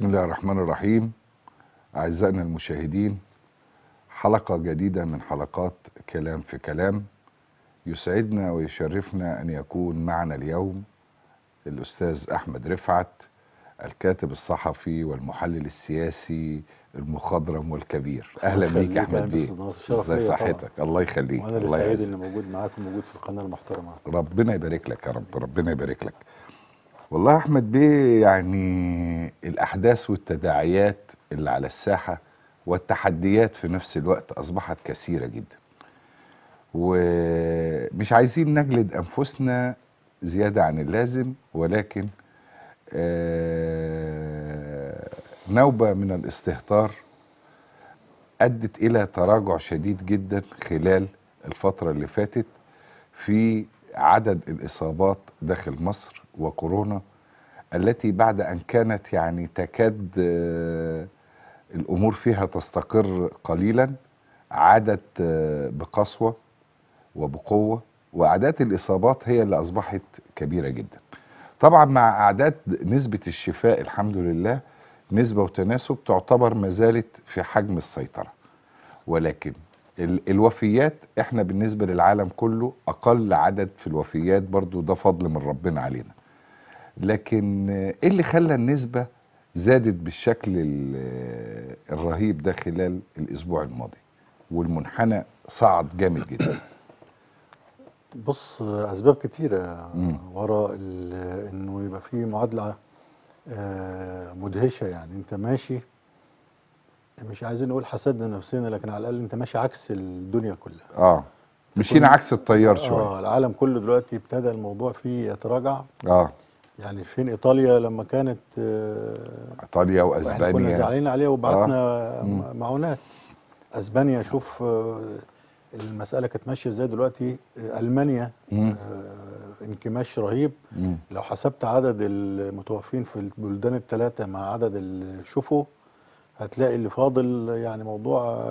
بسم الله الرحمن الرحيم أعزائنا المشاهدين حلقة جديدة من حلقات كلام في كلام يسعدنا ويشرفنا أن يكون معنا اليوم الأستاذ أحمد رفعت الكاتب الصحفي والمحلل السياسي المخضرم والكبير اهلا بيك يا احمد يعني بيه ازي صحتك طبعا. الله يخليك وانا اللي سعيد اني موجود معاك وموجود في القناه المحترمه ربنا يبارك لك يا رب ربنا يبارك لك والله احمد بيه يعني الاحداث والتداعيات اللي على الساحه والتحديات في نفس الوقت اصبحت كثيره جدا ومش عايزين نجلد انفسنا زياده عن اللازم ولكن آه، نوبه من الاستهتار ادت الى تراجع شديد جدا خلال الفتره اللي فاتت في عدد الإصابات داخل مصر وكورونا التي بعد أن كانت يعني تكاد آه، الأمور فيها تستقر قليلا عادت آه، بقسوة وبقوة وأعداد الإصابات هي اللي أصبحت كبيرة جدا طبعا مع أعداد نسبة الشفاء الحمد لله نسبة وتناسب تعتبر ما زالت في حجم السيطرة ولكن الوفيات احنا بالنسبه للعالم كله اقل عدد في الوفيات برضو ده فضل من ربنا علينا لكن ايه اللي خلى النسبه زادت بالشكل الرهيب ده خلال الاسبوع الماضي والمنحنى صعد جامد جدا بص اسباب كتيره وراء انه يبقى في معادله آه، مدهشه يعني انت ماشي مش عايزين نقول حسدنا نفسنا لكن على الاقل انت ماشي عكس الدنيا كلها اه مشينا عكس التيار آه، شويه اه العالم كله دلوقتي ابتدى الموضوع فيه يتراجع اه يعني فين ايطاليا لما كانت آه ايطاليا واسبانيا كنا زعلانين عليها وبعتنا آه. معونات اسبانيا شوف آه المساله كانت ماشيه ازاي دلوقتي آه، المانيا آه انكماش رهيب مم. لو حسبت عدد المتوفين في البلدان الثلاثه مع عدد اللي شوفوا هتلاقي اللي فاضل يعني موضوع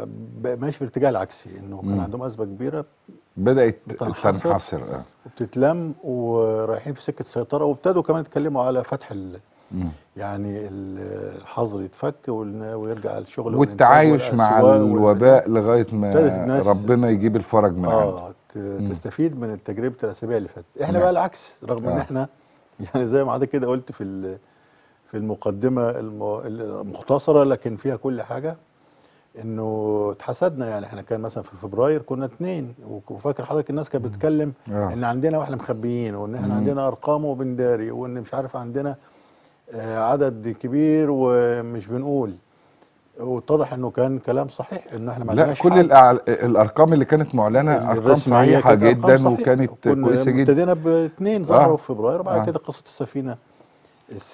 ماشي في الاتجاه العكسي انه كان عندهم ازمه كبيره بدات تنحصر اه وبتتلم ورايحين في سكه سيطره وابتدوا كمان يتكلموا على فتح ال يعني الحظر يتفك ويرجع الشغل والتعايش مع الوباء لغايه ما ربنا يجيب الفرج من اه عنده. تستفيد من تجربه الاسابيع اللي فاتت احنا نعم. بقى العكس رغم نعم. ان آه. احنا يعني زي ما حضرتك كده قلت في في المقدمة المختصرة لكن فيها كل حاجة انه اتحسدنا يعني احنا كان مثلا في فبراير كنا اتنين وفاكر حضرتك الناس كانت بتتكلم آه. ان عندنا واحنا مخبيين وان احنا عندنا ارقام وبنداري وان مش عارف عندنا آه، عدد كبير ومش بنقول واتضح انه كان كلام صحيح ان احنا ما لا كل الارقام اللي كانت معلنه ارقام صحيحه جدا صحيح. وكانت كويسه جدا ابتدينا باثنين ظهروا آه. في فبراير وبعد آه. كده قصه السفينه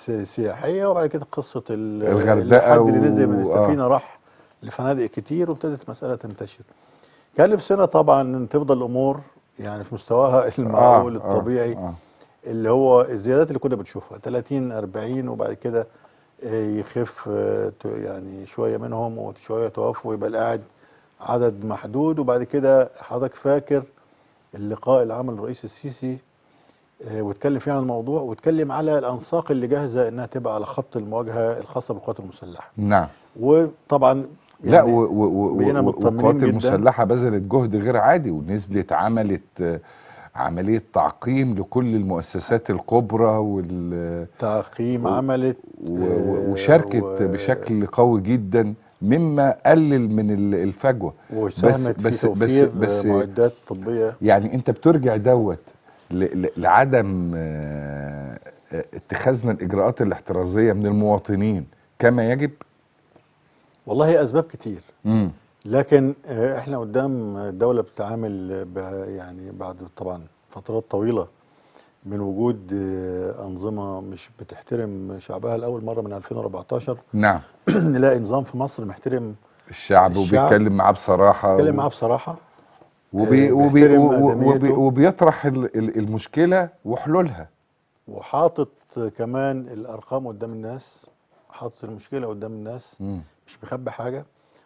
السياحيه وبعد كده قصه الغردقه و... اللي نزل من آه. السفينه آه. راح لفنادق كتير وابتدت المساله تنتشر. كان نفسنا طبعا ان تفضل الامور يعني في مستواها المعقول آه, آه، الطبيعي آه آه. اللي هو الزيادات اللي كنا بنشوفها 30 40 وبعد كده يخف يعني شويه منهم وشويه توفوا ويبقى قاعد عدد محدود وبعد كده حضرتك فاكر اللقاء اللي عمل الرئيس السيسي آه، واتكلم فيها عن الموضوع واتكلم على الانساق اللي جاهزه انها تبقى على خط المواجهه الخاصه بالقوات المسلحه. نعم. وطبعا يعني لا والقوات المسلحه بذلت جهد غير عادي ونزلت عملت آه، عمليه تعقيم لكل المؤسسات الكبرى وال تعقيم و... عملت آه، وشاركت و... بشكل قوي جدا مما قلل من الفجوه وساهمت بس في بس بس, بس معدات طبيه يعني انت بترجع دوت لعدم آه، آه، اتخاذنا الاجراءات الاحترازيه من المواطنين كما يجب والله اسباب كتير مم. لكن آه، احنا قدام الدوله بتتعامل يعني بعد طبعا فترات طويله من وجود انظمه مش بتحترم شعبها لاول مره من 2014 نعم نلاقي نظام في مصر محترم الشعب, الشعب وبيتكلم معاه بصراحه بيتكلم معاه بصراحه وبي آه، وبي وبي وبيطرح المشكله وحلولها وحاطط كمان الارقام قدام الناس حاطط المشكله قدام الناس م. مش مخبي حاجه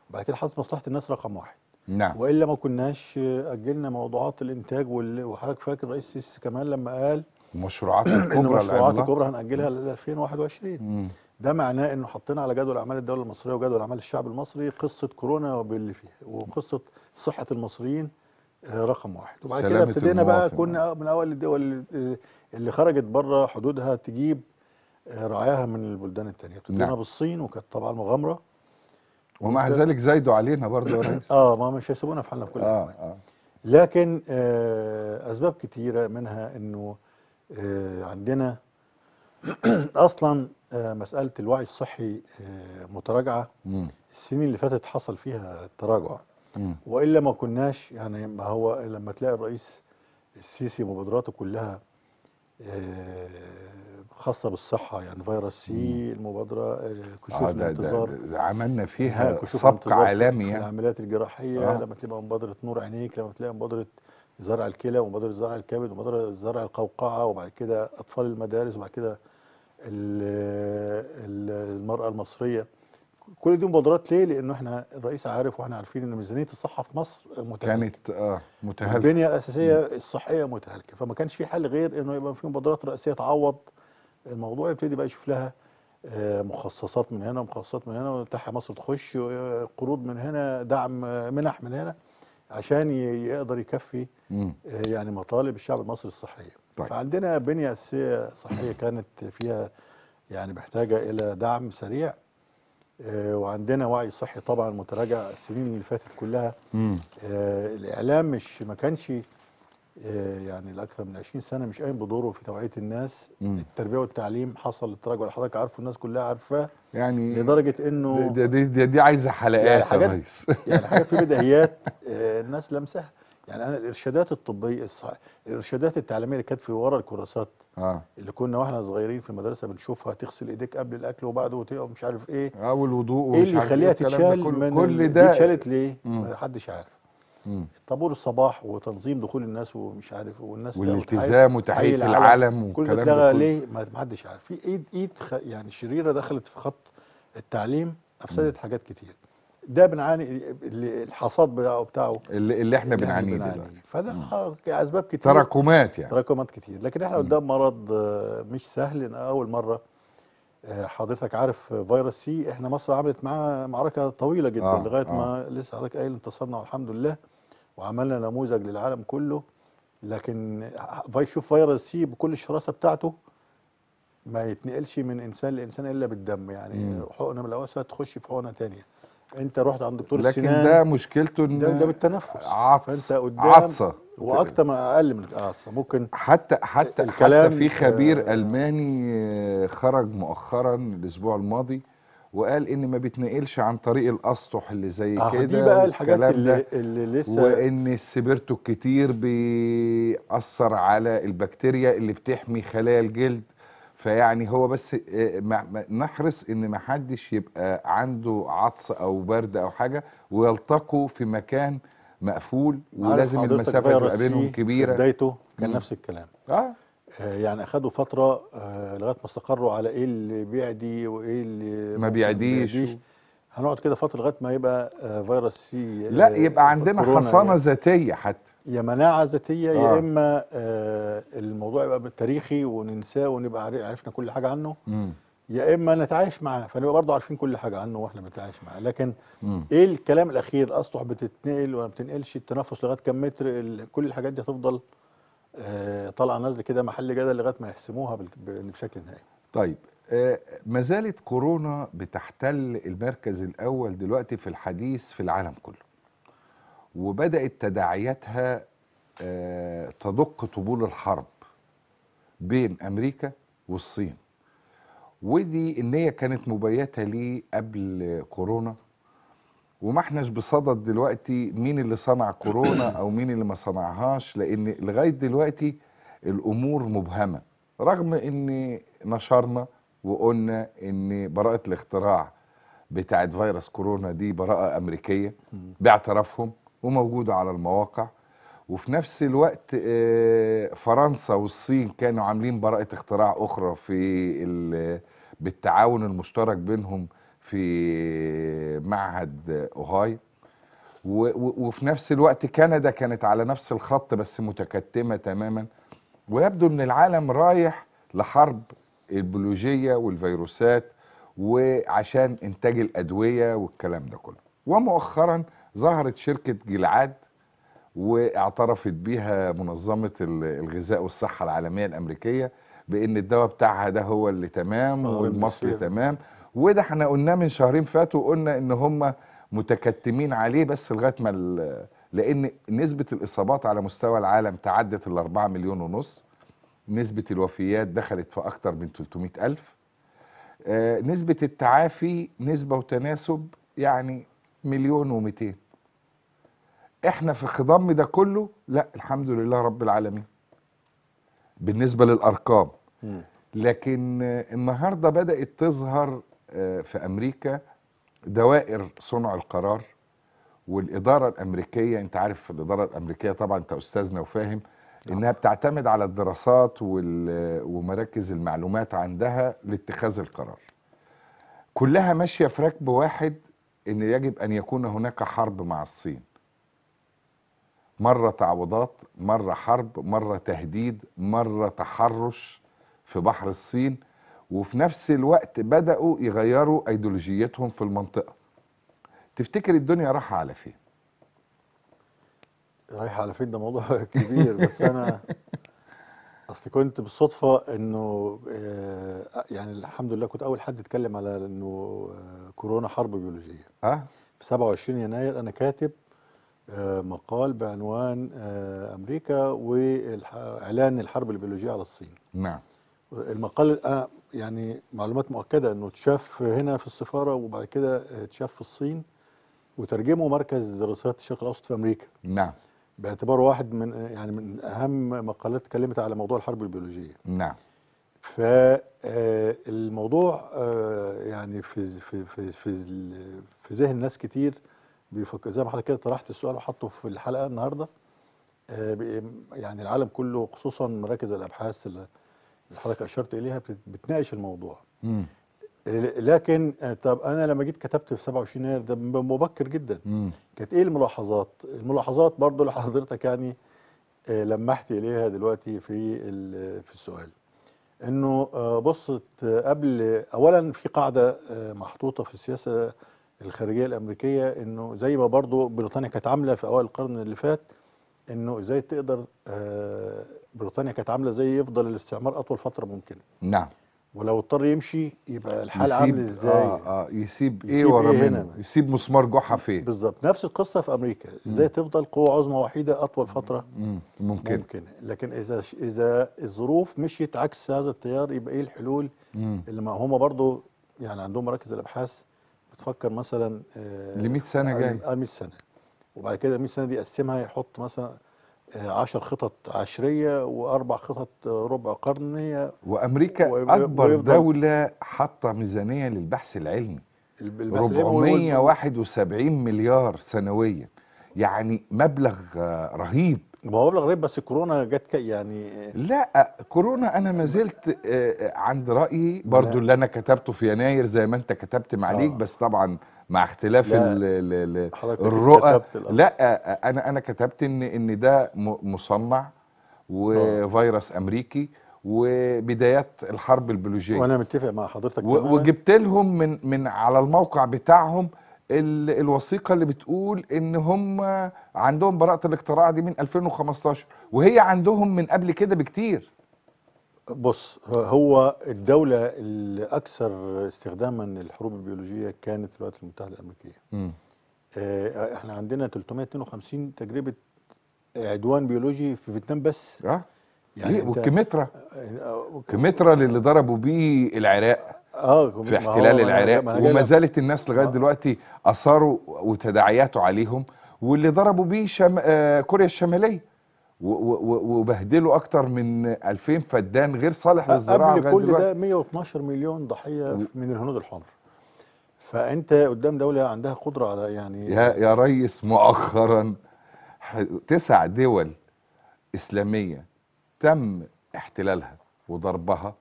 وبعد كده حاطط مصلحه الناس رقم واحد نعم والا ما كناش اجلنا موضوعات الانتاج وحضرتك فاكر رئيس السيسي كمان لما قال المشروعات الكبرى المشروعات الكبرى هنأجلها ل 2021 ده معناه انه حطينا على جدول اعمال الدوله المصريه وجدول اعمال الشعب المصري قصه كورونا وباللي فيها وقصه صحه المصريين آه، رقم واحد وبعد كده ابتدينا بقى كنا من اول الدول اللي خرجت بره حدودها تجيب آه، رعاياها من البلدان التانية ابتدينا نعم. بالصين وكانت طبعا مغامره ومع ذلك زايدوا علينا برضه يا ريس اه ما مش هيسيبونا في حالنا في كل آه حاجه آه. لكن آه اسباب كتيره منها انه آه عندنا اصلا آه مساله الوعي الصحي آه متراجعه السنين اللي فاتت حصل فيها تراجع والا ما كناش يعني ما هو لما تلاقي الرئيس السيسي مبادراته كلها آه، خاصه بالصحه يعني فيروس سي المبادره آه، كشوف آه الانتظار عملنا فيها سبق عالمي في العمليات الجراحيه آه. لما تلاقي مبادره نور عينيك لما تلاقي مبادره زرع الكلى ومبادره زرع الكبد ومبادره زرع القوقعه وبعد كده اطفال المدارس وبعد كده المراه المصريه كل دي مبادرات ليه؟ لانه احنا الرئيس عارف واحنا عارفين ان ميزانيه الصحه في مصر متهالكه كانت اه متهالكه البنيه الاساسيه م. الصحيه متهالكه فما كانش في حل غير انه يبقى في مبادرات رئيسيه تعوض الموضوع يبتدي بقى يشوف لها آه، مخصصات من هنا ومخصصات من هنا وتحيا مصر تخش آه، قروض من هنا دعم آه، منح من هنا عشان يقدر يكفي يعني مطالب الشعب المصري الصحيه طيب. فعندنا بنيه اساسيه صحيه كانت فيها يعني محتاجه الى دعم سريع آه، وعندنا وعي صحي طبعا متراجع السنين اللي فاتت كلها آه، الاعلام مش ما كانش آه، يعني لاكثر من 20 سنه مش قايم بدوره في توعيه الناس مم. التربيه والتعليم حصل التراجع اللي حضرتك عارفه الناس كلها عارفاه يعني لدرجه انه دي دي, دي, دي عايزه حلقات يعني يعني حاجات يعني في بداهيات الناس لمسها يعني انا الارشادات الطبيه الصح... الارشادات التعليميه اللي كانت في ورا الكراسات آه. اللي كنا واحنا صغيرين في المدرسه بنشوفها تغسل ايديك قبل الاكل وبعده وتقوم مش عارف ايه اه والوضوء إيه ومش ايه اللي يخليها تتشال من كل ده اتشالت ليه؟ ما حدش عارف طابور الصباح وتنظيم دخول الناس ومش عارف والناس والالتزام وتحيه العلم والكلام ده كله ليه ما حدش عارف في ايد ايد خ... يعني شريره دخلت في خط التعليم افسدت مم. حاجات كتير ده بنعاني الحصاد بتاعه بتاعه اللي, اللي احنا يعني بنعانيه دلوقتي فده اسباب كتير تراكمات يعني تراكمات كتير لكن احنا قدام مرض آه، مش سهل اول مره آه، حضرتك عارف فيروس سي احنا مصر عملت معاه معركه طويله جدا آه لغايه آه. ما لسه حضرتك قايل انتصرنا والحمد لله وعملنا نموذج للعالم كله لكن شوف فيروس سي بكل الشراسه بتاعته ما يتنقلش من انسان لانسان الا بالدم يعني حقنه من الاوسط تخش في حقنه ثانيه انت رحت عند دكتور لكن السنان لكن ده مشكلته ان ده, ده بالتنفس عطس قدام عطسه واكتر من اقل من العطسه ممكن حتى حتى الكلام حتى في خبير آه الماني آه، خرج مؤخرا الاسبوع الماضي وقال ان ما بيتنقلش عن طريق الاسطح اللي زي آه كده دي بقى الحاجات اللي, اللي لسه وان السبرتو الكتير بيأثر على البكتيريا اللي بتحمي خلايا الجلد فيعني هو بس آه، نحرص ان ما حدش يبقى عنده عطس او برد او حاجه ويلتقوا في مكان مقفول ولازم المسافه تبقى بينهم كبيره بدايته كان نفس الكلام اه, آه، يعني اخذوا فتره آه، لغايه ما استقروا على ايه اللي بيعدي وايه اللي ما بيعديش, ما بيعديش هنقعد كده فتره لغايه ما يبقى آه، فيروس سي لا آه، يبقى عندنا حصانه يعني. ذاتيه حتى يا مناعه ذاتيه يا آه. اما آه الموضوع يبقى تاريخي وننساه ونبقى عرفنا كل حاجه عنه يا اما نتعايش معاه فنبقى برضه عارفين كل حاجه عنه واحنا بنتعايش معاه لكن مم. ايه الكلام الاخير اسطح بتتنقل ولا بتنقلش التنفس لغايه كم متر كل الحاجات دي هتفضل آه طالعه نازله كده محل جدل لغايه ما يحسموها بشكل نهائي طيب آه، ما زالت كورونا بتحتل المركز الأول دلوقتي في الحديث في العالم كله وبدأت تداعياتها آه، تدق طبول الحرب بين أمريكا والصين ودي النية كانت مبيتة لي قبل كورونا وما احناش بصدد دلوقتي مين اللي صنع كورونا او مين اللي ما صنعهاش لان لغايه دلوقتي الامور مبهمه رغم ان نشرنا وقلنا ان براءه الاختراع بتاعت فيروس كورونا دي براءه امريكيه باعترافهم وموجوده على المواقع وفي نفس الوقت آه، فرنسا والصين كانوا عاملين براءه اختراع اخرى في بالتعاون المشترك بينهم في معهد اوهاي وفي نفس الوقت كندا كانت على نفس الخط بس متكتمه تماما ويبدو ان العالم رايح لحرب البيولوجيه والفيروسات وعشان انتاج الادويه والكلام ده كله ومؤخرا ظهرت شركه جلعاد واعترفت بيها منظمه الغذاء والصحه العالميه الامريكيه بان الدواء بتاعها ده هو اللي تمام آه، والمصري تمام وده احنا قلناه من شهرين فاتوا قلنا ان هم متكتمين عليه بس لغايه ما لان نسبه الاصابات على مستوى العالم تعدت ال 4 مليون ونص نسبة الوفيات دخلت في أكتر من 300 ألف آه، نسبة التعافي نسبة وتناسب يعني مليون ومئتين احنا في خضم ده كله لا الحمد لله رب العالمين بالنسبة للأرقام لكن النهاردة بدأت تظهر آه، في أمريكا دوائر صنع القرار والإدارة الأمريكية أنت عارف الإدارة الأمريكية طبعا أنت أستاذنا وفاهم نعم. انها بتعتمد على الدراسات ومراكز المعلومات عندها لاتخاذ القرار كلها ماشيه في ركب واحد ان يجب ان يكون هناك حرب مع الصين مره تعويضات مره حرب مره تهديد مره تحرش في بحر الصين وفي نفس الوقت بداوا يغيروا ايديولوجيتهم في المنطقه تفتكر الدنيا رايحه على فين رايح على فين ده موضوع كبير بس انا اصل كنت بالصدفه انه آه، يعني الحمد لله كنت اول حد اتكلم على انه آه، كورونا حرب بيولوجيه اه في 27 يناير انا كاتب آه، مقال بعنوان امريكا واعلان الحرب البيولوجيه على الصين نعم المقال يعني معلومات مؤكده انه اتشاف هنا في السفاره وبعد كده اتشاف في الصين وترجمه مركز دراسات الشرق الاوسط في امريكا نعم باعتباره واحد من يعني من اهم مقالات اتكلمت على موضوع الحرب البيولوجيه نعم فالموضوع آه، آه، يعني في في في في, في ذهن ناس كتير بيفكر زي ما حضرتك كده طرحت السؤال وحطه في الحلقه النهارده آه، يعني العالم كله خصوصا مراكز الابحاث اللي حضرتك اشرت اليها بتناقش الموضوع امم لكن آه، طب انا لما جيت كتبت في 27 يناير ده مبكر جدا كانت ايه الملاحظات الملاحظات برضو اللي حضرتك يعني آه، لمحت اليها دلوقتي في في السؤال انه آه، بصت قبل اولا في قاعده محطوطه في السياسه الخارجيه الامريكيه انه زي ما برضو بريطانيا كانت عامله في اوائل القرن اللي فات انه ازاي تقدر بريطانيا كانت عامله زي يفضل الاستعمار اطول فتره ممكنه نعم ولو اضطر يمشي يبقى الحال عامل ازاي اه اه يسيب, إيه يسيب ايه ورا إيه منه يسيب مسمار جحا فين بالظبط نفس القصه في امريكا ازاي مم. تفضل قوه عظمى وحيده اطول فتره مم. ممكن ممكن لكن اذا اذا الظروف مشيت عكس هذا التيار يبقى ايه الحلول مم. اللي ما هم برضو يعني عندهم مراكز الابحاث بتفكر مثلا آه ل 100 سنه آه، جاي اه 100 سنه وبعد كده 100 سنه دي يقسمها يحط مثلا عشر خطط عشرية وأربع خطط ربع قرنية وأمريكا و... أكبر دولة حاطة ميزانية للبحث العلمي 471 مليار سنويا يعني مبلغ آه، رهيب ما هو مبلغ غريب بس كورونا جت يعني لا كورونا انا ما زلت آه، آه، عند رايي برضو اللي انا كتبته في يناير زي ما انت كتبت معليك آه. بس طبعا مع اختلاف الرؤى لا انا انا كتبت ان ان ده مصنع وفيروس امريكي وبدايات الحرب البيولوجيه وانا متفق مع حضرتك وجبت لهم من من على الموقع بتاعهم الوثيقه اللي بتقول ان هم عندهم براءه الاختراع دي من 2015 وهي عندهم من قبل كده بكتير بص هو الدولة الأكثر استخداما للحروب البيولوجية كانت الولايات المتحدة الأمريكية م. آه، احنا عندنا 352 تجربة عدوان بيولوجي في فيتنام بس اه يعني إيه، والكمترا آه، آه، كمترا للي ضربوا بيه العراق اه في احتلال العراق وما زالت الناس لغايه آه. دلوقتي اثاره وتداعياته عليهم واللي ضربوا بيه شم... آه كوريا الشماليه وبهدلوا اكتر من 2000 فدان غير صالح آه، للزراعه قبل كل ده 112 مليون ضحيه و... من الهنود الحمر فانت قدام دوله عندها قدره على يعني يا يا ريس مؤخرا تسع دول اسلاميه تم احتلالها وضربها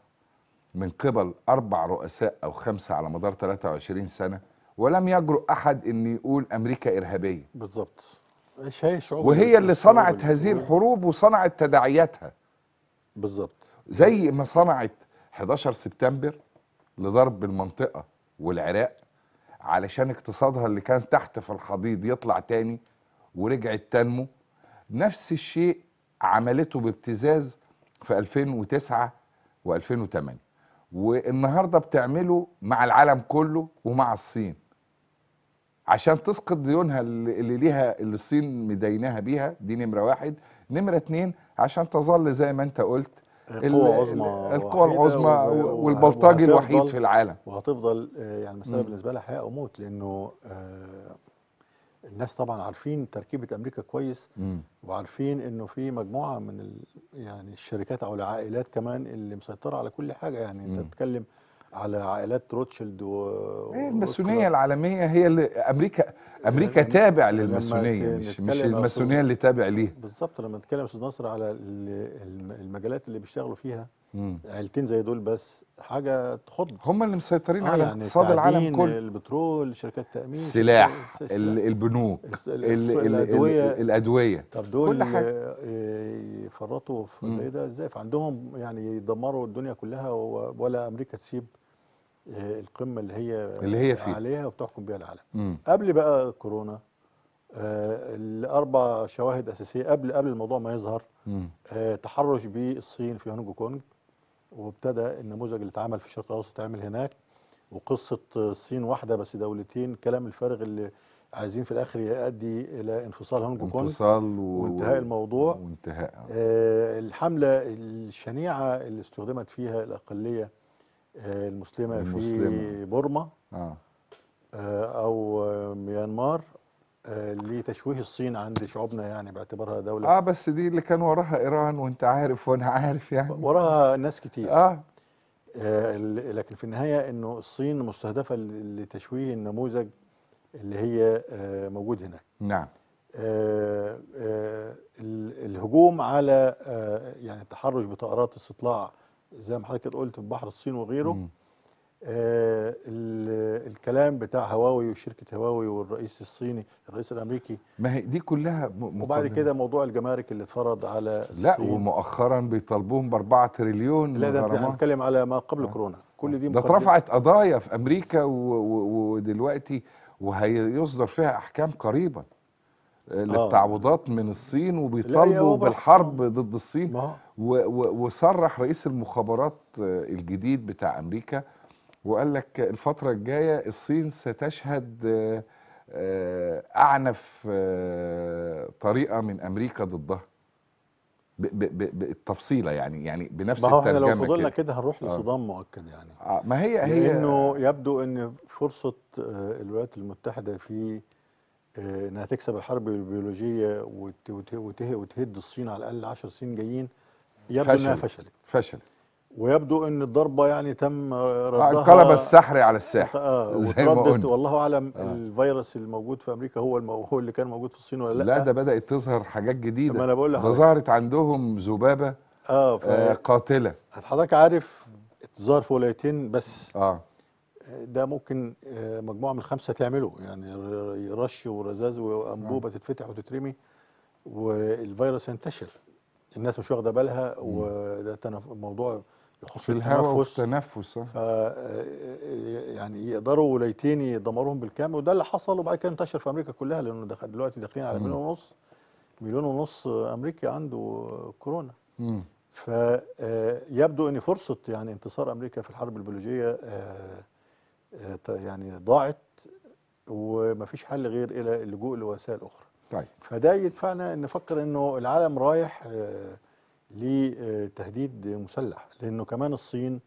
من قبل أربع رؤساء أو خمسة على مدار 23 سنة ولم يجرؤ أحد أن يقول أمريكا إرهابية بالظبط وهي اللي صنعت هذه الحروب وصنعت تداعياتها بالظبط زي ما صنعت 11 سبتمبر لضرب المنطقة والعراق علشان اقتصادها اللي كان تحت في الحضيض يطلع تاني ورجعت تنمو نفس الشيء عملته بابتزاز في 2009 و2008 والنهارده بتعمله مع العالم كله ومع الصين عشان تسقط ديونها اللي ليها اللي الصين مديناها بيها دي نمره واحد نمره اتنين عشان تظل زي ما انت قلت القوى العظمى القوى العظمى والبلطجي الوحيد في العالم وهتفضل آه، يعني المساله بالنسبه لها حياه وموت لانه آه الناس طبعا عارفين تركيبه امريكا كويس مم. وعارفين انه في مجموعه من ال... يعني الشركات او العائلات كمان اللي مسيطره على كل حاجه يعني انت بتتكلم على عائلات روتشيلد و الماسونيه العالميه هي اللي امريكا امريكا تابع للماسونيه مش مش الماسونيه اللي تابع ليها بالظبط لما نتكلم يا استاذ نصر على المجالات اللي بيشتغلوا فيها عيلتين زي دول بس حاجه تخض هم اللي مسيطرين آه على يعني اقتصاد العالم كله البترول شركات التامين السلاح إيه، البنوك الادويه الادويه طب دول كل حاجه آه، يفرطوا في زي ده ازاي فعندهم يعني يدمروا الدنيا كلها ولا امريكا تسيب آه، القمه اللي هي اللي هي فيه. عليها وبتحكم بيها العالم مم. قبل بقى كورونا آه الاربع شواهد اساسيه قبل قبل الموضوع ما يظهر آه تحرش بالصين في هونج كونج وابتدى النموذج اللي اتعمل في الشرق الاوسط اتعمل هناك وقصه الصين واحده بس دولتين كلام الفارغ اللي عايزين في الاخر يؤدي الى انفصال هونج كونج انفصال و... وانتهاء الموضوع وانتهاء آه الحمله الشنيعه اللي استخدمت فيها الاقليه المسلمة, المسلمة في بورما آه. آه. أو ميانمار آه، لتشويه الصين عند شعوبنا يعني باعتبارها دولة اه بس دي اللي كان وراها ايران وانت عارف وانا عارف يعني وراها ناس كتير اه, آه لكن في النهاية انه الصين مستهدفة لتشويه النموذج اللي هي آه موجود هناك نعم آه, آه، الهجوم على يعني التحرش بطائرات استطلاع زي ما حضرتك قلت في بحر الصين وغيره آه الكلام بتاع هواوي وشركه هواوي والرئيس الصيني الرئيس الامريكي ما هي دي كلها مقدمة. وبعد كده موضوع الجمارك اللي اتفرض على الصين. لا ومؤخرا بيطالبوهم ب 4 تريليون لا ده هنتكلم على ما قبل آه. كورونا كل دي آه. ده اترفعت قضايا في امريكا ودلوقتي وهيصدر فيها احكام قريبا آه، آه. للتعويضات من الصين وبيطالبوا بالحرب ضد الصين وصرح رئيس المخابرات آه، الجديد بتاع امريكا وقال لك الفتره الجايه الصين ستشهد اعنف طريقه من امريكا ضدها بالتفصيله يعني يعني بنفس ما هو احنا لو فضلنا كده هنروح لصدام مؤكد يعني آه ما هي هي لانه يبدو ان فرصه الولايات المتحده في آه، انها تكسب الحرب البيولوجيه وتهد الصين على الاقل 10 سنين جايين يبدو فشل. انها فشلت فشلت ويبدو ان الضربه يعني تم آه، ردها انقلب السحري على الساحه آه زي ما والله اعلم آه. الفيروس الموجود في امريكا هو المو... هو اللي كان موجود في الصين ولا لا لا ده بدات تظهر حاجات جديده ما انا بقول ده ظهرت عندهم ذبابه آه, ف... آه قاتله حضرتك عارف ظهر في ولايتين بس اه ده ممكن آه، مجموعه من خمسه تعمله يعني رش ورزاز وانبوبه نعم. تتفتح وتترمي والفيروس ينتشر الناس مش واخده بالها وده موضوع يخص التنفس التنفس آه. ف... آه، يعني يقدروا ولايتين يدمروهم بالكامل وده اللي حصل وبعد كده انتشر في امريكا كلها لانه دخل دلوقتي داخلين على مليون ونص مليون ونص امريكي عنده كورونا مم. فيبدو ان فرصه يعني انتصار امريكا في الحرب البيولوجيه آه، يعني ضاعت ومفيش حل غير الى اللجوء لوسائل اخرى طيب فده يدفعنا نفكر انه العالم رايح آه، لتهديد مسلح لانه كمان الصين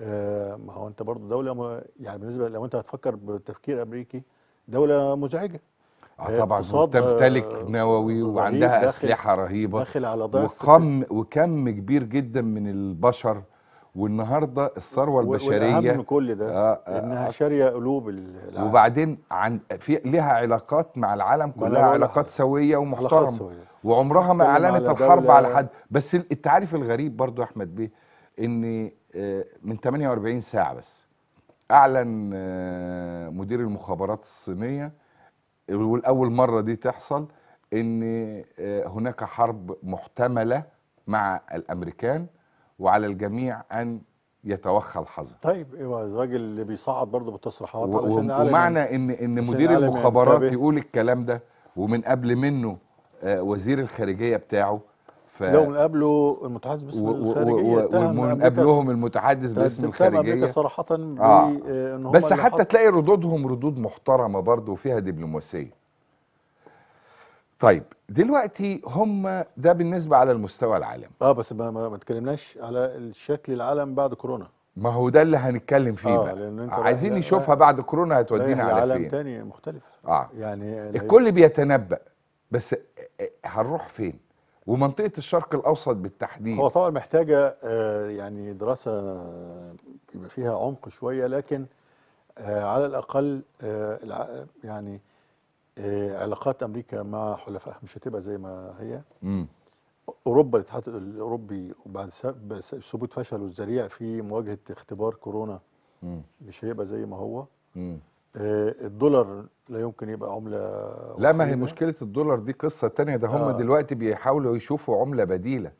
آه، ما هو انت برضه دوله يعني بالنسبه لو انت هتفكر بتفكير امريكي دوله مزعجه اه طبعا تمتلك نووي وعندها اسلحه رهيبه داخل على ضعف وكم وكم كبير جدا من البشر والنهارده الثروه البشريه من كل ده آه آه انها شاريه قلوب العالم وبعدين عن في لها علاقات مع العالم كلها علاقات سويه ومحترمه وعمرها ما اعلنت الحرب على حد بس التعريف الغريب برضو يا احمد بيه ان آه، من 48 ساعه بس اعلن آه، مدير المخابرات الصينيه والاول مره دي تحصل ان آه، هناك حرب محتمله مع الامريكان وعلى الجميع ان يتوخى الحذر طيب ايوه الراجل اللي بيصعد برضه بالتصريحات و... علشان ومعنى يعني. ان ان مدير يعني. المخابرات طيب. يقول الكلام ده ومن قبل منه آه، وزير الخارجيه بتاعه ف... لو من قبله المتحدث باسم و... الخارجيه و... ومن قبلهم المتحدث باسم الخارجيه صراحه آه. آه، بس حتى تلاقي ردودهم ردود محترمه برضه وفيها دبلوماسيه طيب دلوقتي هم ده بالنسبه على المستوى العالم اه بس ما ما اتكلمناش على الشكل العالم بعد كورونا ما هو ده اللي هنتكلم فيه آه بقى لأن انت عايزين نشوفها بعد كورونا هتودينا على فين عالم تاني مختلف اه يعني الكل بيتنبأ بس هنروح فين ومنطقه الشرق الاوسط بالتحديد هو طبعا محتاجه آه، يعني دراسه يبقى فيها عمق شويه لكن آه، على الاقل آه، يعني آه، علاقات امريكا مع حلفائها مش هتبقى زي ما هي امم اوروبا الاتحاد الاوروبي بعد ثبوت فشله الذريع في مواجهه اختبار كورونا مم. مش هيبقى زي ما هو مم. آه، الدولار لا يمكن يبقى عمله لا ما هي مشكله الدولار دي قصه تانية ده هم آه. دلوقتي بيحاولوا يشوفوا عمله بديله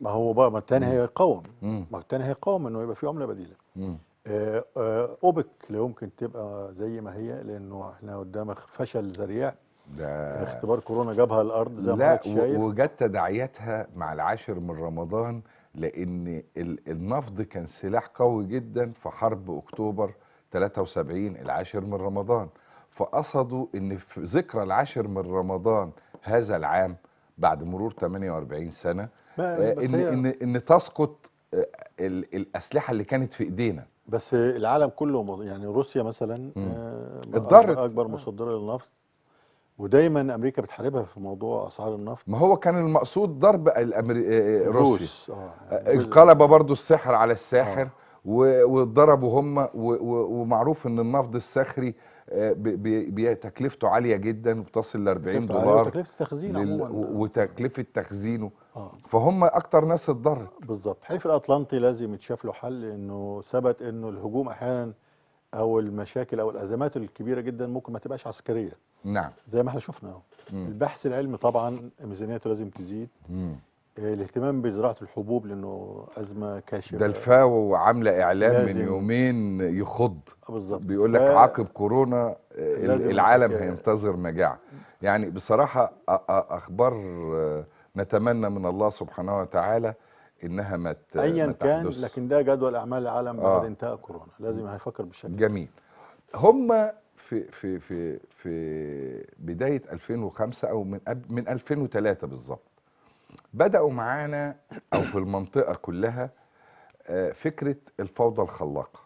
ما هو بقى ما التاني هيقاوم ما التاني هيقاوم انه يبقى في عمله بديله مم. آه، آه، اوبك لا يمكن تبقى زي ما هي لانه احنا قدامك فشل ذريع ده اختبار كورونا جابها الارض زي ما حضرتك شايف وجت تداعياتها مع العاشر من رمضان لان النفض كان سلاح قوي جدا في حرب اكتوبر 73 العاشر من رمضان فقصدوا ان في ذكرى العاشر من رمضان هذا العام بعد مرور 48 سنه آه، ان ان ان تسقط الاسلحه اللي كانت في ايدينا بس العالم كله مض... يعني روسيا مثلا آه، اتضرت اكبر مصدره للنفط ودايما امريكا بتحاربها في موضوع اسعار النفط ما هو كان المقصود ضرب الأمري... آه، آه، روسيا يعني انقلب برضو السحر على الساحر آه. واتضربوا هم ومعروف ان النفط الصخري آه، تكلفته عاليه جدا بتصل ل 40 دولار وتكلفه تخزينه لل... وتكلفه تخزينه آه. فهم اكتر ناس اتضرت بالظبط حلف الاطلنطي لازم يتشاف له حل انه ثبت انه الهجوم احيانا او المشاكل او الازمات الكبيره جدا ممكن ما تبقاش عسكريه نعم زي ما احنا شفنا البحث العلمي طبعا ميزانيته لازم تزيد مم. إيه، الاهتمام بزراعه الحبوب لانه ازمه كاشفه ده الفاو عامله اعلان من يومين يخض آه، بالظبط بيقول لك ف... عقب كورونا آه، العالم هينتظر مجاعه يعني بصراحه اخبار آه، نتمنى من الله سبحانه وتعالى انها ما ايا كان لكن ده جدول اعمال العالم بعد آه. انتهاء كورونا لازم هيفكر بالشكل جميل هم في في في في بدايه 2005 او من من 2003 بالظبط بدأوا معانا أو في المنطقة كلها آه، فكرة الفوضى الخلاقة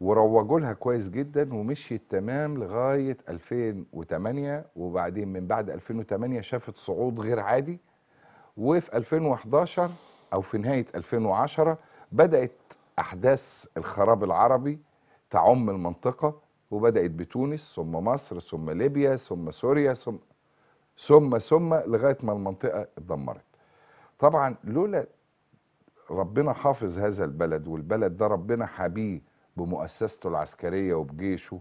وروجوا لها كويس جدا ومشيت تمام لغاية 2008 وبعدين من بعد 2008 شافت صعود غير عادي وفي 2011 أو في نهاية 2010 بدأت أحداث الخراب العربي تعم المنطقة وبدأت بتونس ثم مصر ثم ليبيا ثم سوريا ثم ثم ثم لغايه ما المنطقه اتدمرت. طبعا لولا ربنا حافظ هذا البلد والبلد ده ربنا حبيه بمؤسسته العسكريه وبجيشه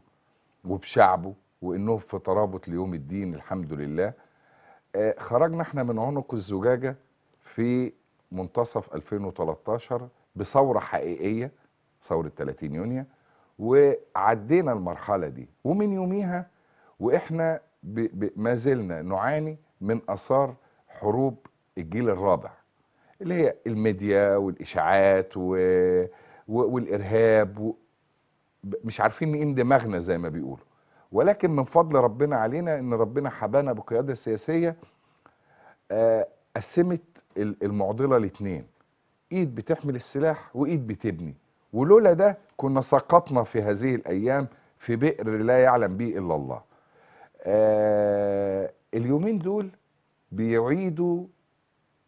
وبشعبه وانهم في ترابط ليوم الدين الحمد لله آه، خرجنا احنا من عنق الزجاجه في منتصف 2013 بثوره حقيقيه ثوره 30 يونيو وعدينا المرحله دي ومن يوميها واحنا ما زلنا نعاني من اثار حروب الجيل الرابع اللي هي الميديا والاشاعات و... و... والارهاب و... مش عارفين نقيم دماغنا زي ما بيقولوا ولكن من فضل ربنا علينا ان ربنا حبانا بقياده سياسيه آه، قسمت المعضله لاثنين ايد بتحمل السلاح وايد بتبني ولولا ده كنا سقطنا في هذه الايام في بئر لا يعلم به الا الله آه اليومين دول بيعيدوا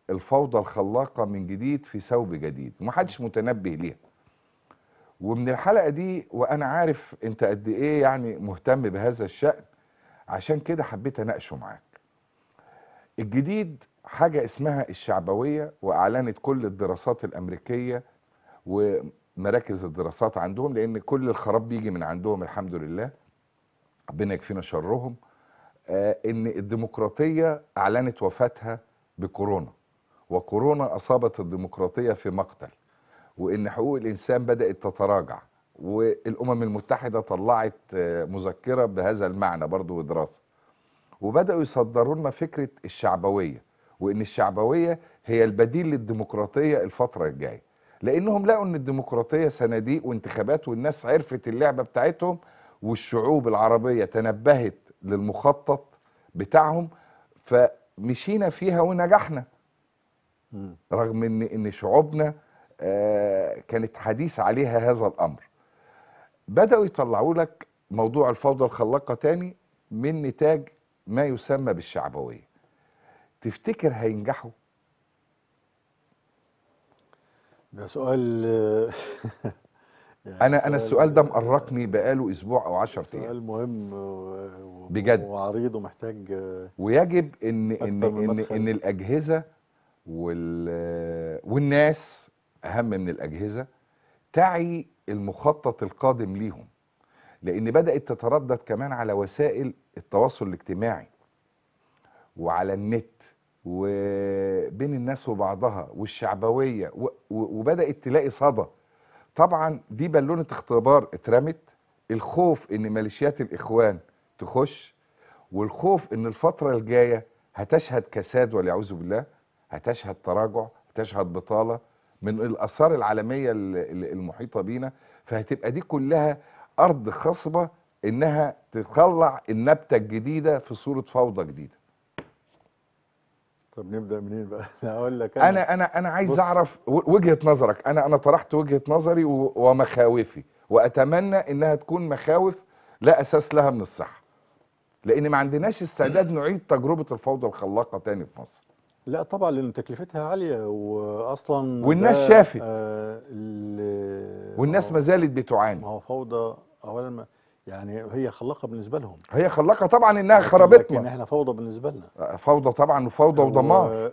الفوضى الخلاقه من جديد في ثوب جديد ومحدش متنبه ليها ومن الحلقه دي وانا عارف انت قد ايه يعني مهتم بهذا الشان عشان كده حبيت اناقشه معاك الجديد حاجه اسمها الشعبويه واعلنت كل الدراسات الامريكيه ومراكز الدراسات عندهم لان كل الخراب بيجي من عندهم الحمد لله ربنا يكفينا شرهم آه، ان الديمقراطيه اعلنت وفاتها بكورونا وكورونا اصابت الديمقراطيه في مقتل وان حقوق الانسان بدات تتراجع والامم المتحده طلعت آه، مذكره بهذا المعنى برضو ودراسه وبداوا يصدروا لنا فكره الشعبويه وان الشعبويه هي البديل للديمقراطيه الفتره الجايه لانهم لقوا ان الديمقراطيه صناديق وانتخابات والناس عرفت اللعبه بتاعتهم والشعوب العربيه تنبهت للمخطط بتاعهم فمشينا فيها ونجحنا رغم ان ان شعوبنا آه، كانت حديث عليها هذا الامر بداوا يطلعوا لك موضوع الفوضى الخلاقه تاني من نتاج ما يسمى بالشعبويه تفتكر هينجحوا ده سؤال انا انا السؤال ده مقرقني بقاله اسبوع او 10 ايام سؤال مهم و... بجد وعريض ومحتاج آه، ويجب ان ان ان, إن الاجهزه وال والناس اهم من الاجهزه تعي المخطط القادم ليهم لان بدات تتردد كمان على وسائل التواصل الاجتماعي وعلى النت وبين الناس وبعضها والشعبويه وبدات تلاقي صدى طبعا دي بالونه اختبار اترمت الخوف ان ميليشيات الاخوان تخش والخوف ان الفتره الجايه هتشهد كساد وليعوذ بالله هتشهد تراجع هتشهد بطاله من الاثار العالميه المحيطه بينا فهتبقى دي كلها ارض خصبه انها تطلع النبته الجديده في صوره فوضى جديده طب نبدا منين بقى؟ هقول لك انا انا انا, عايز بص. اعرف وجهه نظرك انا انا طرحت وجهه نظري ومخاوفي واتمنى انها تكون مخاوف لا اساس لها من الصحه لان ما عندناش استعداد نعيد تجربه الفوضى الخلاقه تاني في مصر لا طبعا لان تكلفتها عاليه واصلا والناس شافت آه والناس ما زالت بتعاني ما هو فوضى اولا يعني هي خلاقه بالنسبه لهم هي خلاقه طبعا انها خربتنا لكن احنا فوضى بالنسبه لنا آه، فوضى طبعا وفوضى ودمار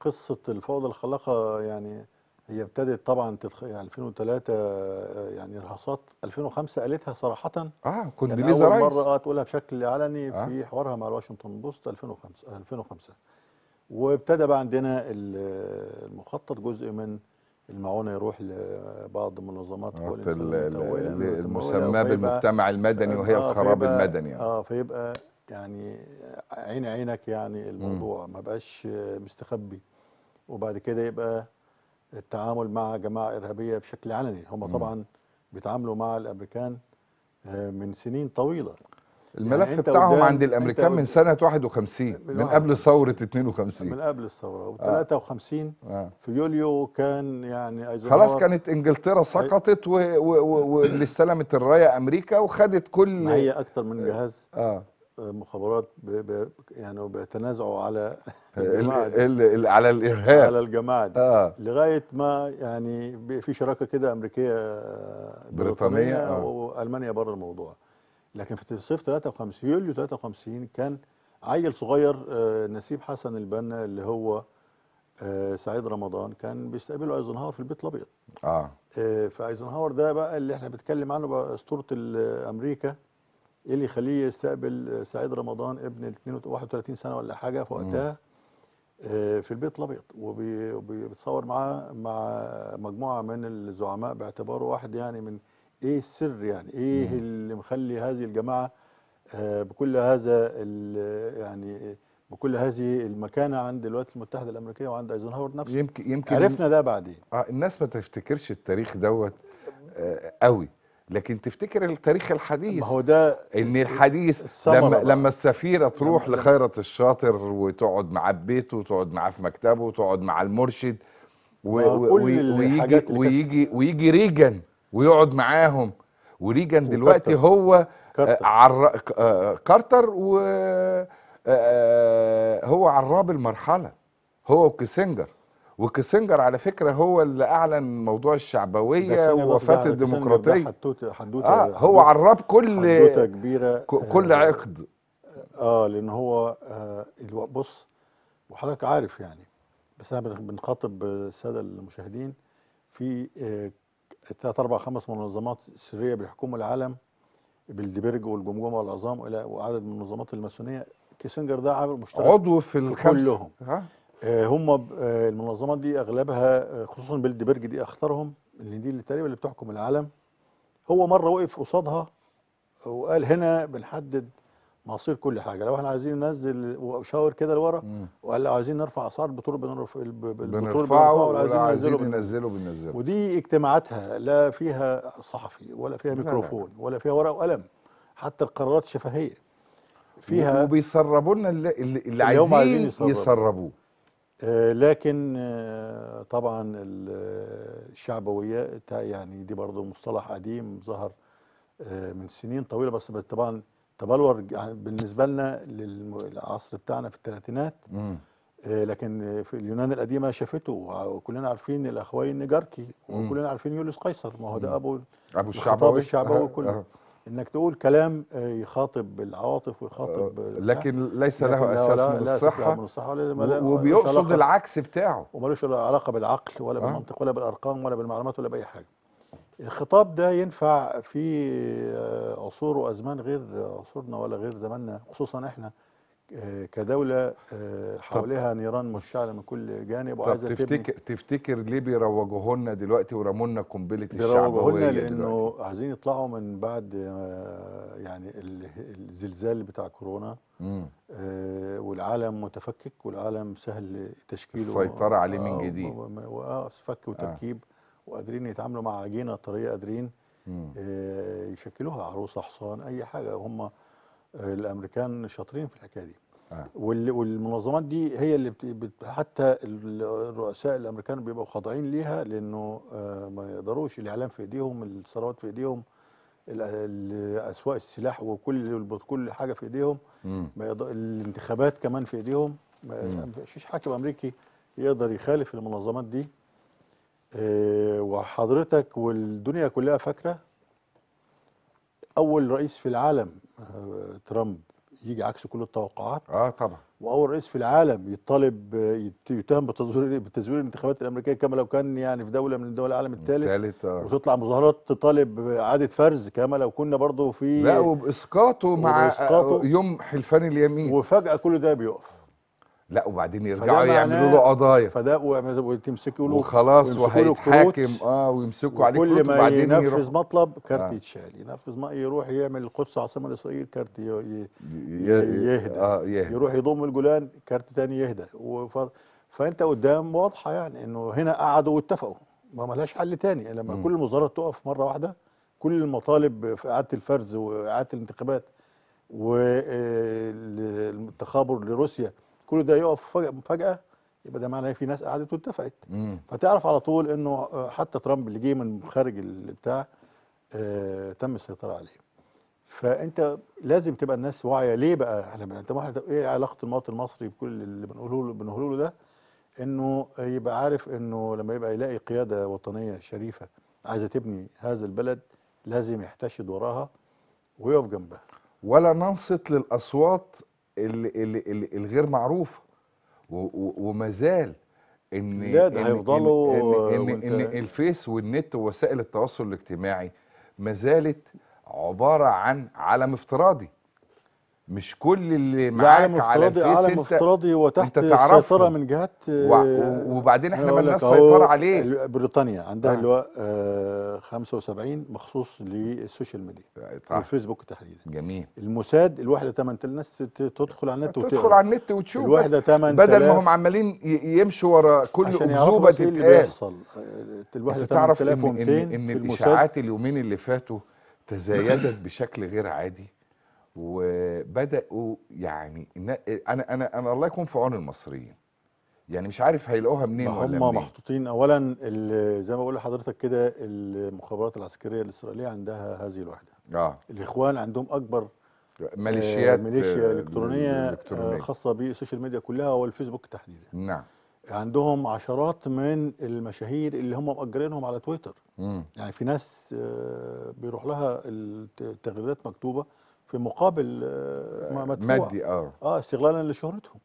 قصه الفوضى الخلاقه يعني هي ابتدت طبعا تتخ... يعني 2003 آه، يعني ارهاصات 2005 قالتها صراحه اه كوندليزا يعني رايس اول مره آه، تقولها بشكل علني آه. في حوارها مع الواشنطن بوست 2005 2005 وابتدى بقى عندنا المخطط جزء من المعونة يروح لبعض منظمات المسماه بالمجتمع المدني وهي آه الخراب المدني يعني. اه فيبقى يعني عين عينك يعني الموضوع م. ما بقاش مستخبي وبعد كده يبقى التعامل مع جماعه ارهابيه بشكل علني هم طبعا بيتعاملوا مع الامريكان آه، من سنين طويله الملف يعني بتاعهم عند الامريكان من سنه 51 من, من آه، قبل ثوره 52 من قبل الثوره آه. و53 آه. في يوليو كان يعني خلاص كانت انجلترا سقطت واللي استلمت الرايه امريكا وخدت كل هي اكتر من آه. جهاز آه. مخابرات ب... ب... يعني بيتنازعوا على الجماعة ال... ال... على الارهاب على الجماعه دي آه. لغايه ما يعني في شراكه كده امريكيه بريطانيه, بريطانية آه. والمانيا بره الموضوع لكن في صيف 53 يوليو 53 كان عيل صغير آه، نسيب حسن البنا اللي هو آه، سعيد رمضان كان بيستقبله ايزنهاور في البيت الابيض آه. اه فايزنهاور ده بقى اللي احنا بنتكلم عنه بقى اسطوره امريكا إيه اللي يخليه يستقبل سعيد رمضان ابن 31 سنه ولا حاجه في وقتها في البيت الابيض وبيتصور معاه مع مجموعه من الزعماء باعتباره واحد يعني من ايه السر يعني ايه مم. اللي مخلي هذه الجماعه آه، بكل هذا يعني بكل هذه المكانه عند الولايات المتحده الامريكيه وعند ايزنهاور نفسه يمكن يمكن عرفنا ده بعدين آه الناس ما تفتكرش التاريخ دوت آه قوي لكن تفتكر التاريخ الحديث ما هو ده ان الحديث لما بقى. لما السفيره تروح لخيرة الشاطر وتقعد معاه في بيته وتقعد معاه في مكتبه وتقعد مع المرشد و... و... ويجي ويجي ويجي ريجن ويقعد معاهم وريجان دلوقتي هو آه، كارتر, عر... آه، كارتر و آه، هو عراب المرحله هو وكيسنجر وكيسنجر على فكره هو اللي اعلن موضوع الشعبويه ووفاه الديمقراطيه حدوته حدوته آه هو عراب كل حدوته كبيره كل عقد اه لان هو آه بص وحضرتك عارف يعني بس احنا بنخاطب الساده المشاهدين في ثلاث اربع خمس منظمات سريه بيحكموا العالم بالدبرج والجمجمه والعظام والى وعدد من المنظمات الماسونيه كيسنجر ده عامل مشترك عضو في الخمس كلهم ها؟ آه هم آه المنظمات دي اغلبها آه، خصوصا بالدبرج دي اخطرهم اللي دي اللي تقريبا اللي بتحكم العالم هو مره وقف قصادها وقال هنا بنحدد مصير كل حاجه لو احنا عايزين ننزل شاور كده لورا ولا لو عايزين نرفع اسعار البترول بنرفع البترول ولا عايزين ننزله بننزله بننزله ودي اجتماعاتها لا فيها صحفي ولا فيها ميكروفون ولا فيها ورقه وقلم حتى القرارات شفهيه فيها وبيسربوا لنا اللي, اللي عايزين, عايزين يسربوه يسربو. آه لكن آه طبعا الشعبويه يعني دي برضه مصطلح قديم ظهر آه من سنين طويله بس طبعا تبلور بالنسبه لنا للعصر بتاعنا في الثلاثينات آه، لكن في اليونان القديمه شافته وكلنا عارفين الاخوين نجاركي وكلنا عارفين يوليوس قيصر ما هو ده ابو ابو الشعبوي الشعبوي كله أه. انك تقول كلام آه، يخاطب العواطف ويخاطب لكن ليس له اساس من الصحه من الصحه وبيقصد العكس بتاعه وملوش علاقه بالعقل ولا بالمنطق ولا بالارقام ولا بالمعلومات ولا باي حاجه الخطاب ده ينفع في آه، عصور وازمان غير عصورنا ولا غير زماننا خصوصا احنا آه، كدوله آه، حواليها نيران مشتعله من كل جانب وعايزه تفتكر تفتكر ليه بيروجوه لنا دلوقتي ورموا لنا قنبله لنا لانه عايزين يطلعوا من بعد يعني الزلزال بتاع كورونا مم. والعالم متفكك والعالم سهل تشكيله السيطره عليه من جديد اه فك وتركيب آه. وقادرين يتعاملوا مع عجينه طريه قادرين آه، يشكلوها عروسه حصان اي حاجه هم آه، الامريكان شاطرين في الحكايه دي آه. والمنظمات دي هي اللي بت... حتى الرؤساء الامريكان بيبقوا خاضعين ليها لانه آه، ما يقدروش الاعلام في ايديهم الثروات في ايديهم اسواق السلاح وكل كل حاجه في ايديهم ما الانتخابات كمان في ايديهم ما فيش حاكم امريكي يقدر يخالف المنظمات دي آه، وحضرتك والدنيا كلها فاكره اول رئيس في العالم آه، ترامب يجي عكس كل التوقعات اه طبعا واول رئيس في العالم يطالب آه، يتهم بتزوير بتزوير الانتخابات الامريكيه كما لو كان يعني في دوله من الدول العالم الثالث الثالث آه. وتطلع مظاهرات تطالب اعاده فرز كما لو كنا برضه في لا وباسقاطه مع يوم حلفان اليمين وفجاه كل ده بيقف لا وبعدين يرجعوا يعملوا له قضايا فده وتمسكوا له وخلاص وهيتحاكم اه ويمسكوا عليه كل ما ينفذ مطلب كارت آه. يتشال ينفذ ما يروح يعمل القدس عاصمه لاسرائيل كارت يهدى آه يروح يضم الجولان كارت تاني يهدى فانت قدام واضحه يعني انه هنا قعدوا واتفقوا ما ملهاش حل تاني لما م. كل المظاهرات تقف مره واحده كل المطالب في اعاده الفرز واعاده الانتخابات والتخابر آه، لروسيا كل ده يقف فجأة يبقى ده معناه في ناس قعدت واتفقت فتعرف على طول انه آه، حتى ترامب اللي جه من خارج البتاع آه تم السيطرة عليه فانت لازم تبقى الناس واعيه ليه بقى احنا انت واحد ايه علاقه المواطن المصري بكل اللي بنقوله له بنقوله له ده انه يبقى عارف انه لما يبقى يلاقي قياده وطنيه شريفه عايزه تبني هذا البلد لازم يحتشد وراها ويقف جنبها ولا ننصت للاصوات الغير معروفه وما زال ان هيفضلوا إن, إن, إن, ان الفيس والنت ووسائل التواصل الاجتماعي ما زالت عباره عن عالم افتراضي مش كل اللي معاك على, على الفيس عالم انت افتراضي وتحت سيطره من جهات و... آه، وبعدين احنا مالناش سيطره عليه بريطانيا عندها آه. اللي هو آه 75 مخصوص للسوشيال ميديا آه، الفيسبوك تحديدا جميل الموساد الواحده 8 الناس تدخل على النت وتشوف تدخل على النت وتشوف الواحده 8 بدل ما هم عمالين يمشوا ورا كل اكذوبه إيه تتقال الواحده 8200 ان, إن الاشاعات اليومين اللي فاتوا تزايدت بشكل غير عادي وبداوا يعني انا انا انا الله يكون في عون المصريين يعني مش عارف هيلاقوها منين ولا منين هم محطوطين اولا زي ما بقول لحضرتك كده المخابرات العسكريه الاسرائيليه عندها هذه الوحده اه الاخوان عندهم اكبر ميليشيات آه ميليشيا آه، الكترونيه, الإلكترونية. آه خاصه بالسوشيال ميديا كلها والفيسبوك تحديدا نعم عندهم عشرات من المشاهير اللي هم مأجرينهم على تويتر مم. يعني في ناس آه، بيروح لها التغريدات مكتوبه في مقابل آه، مدفوع مادي اه اه استغلالا لشهرتهم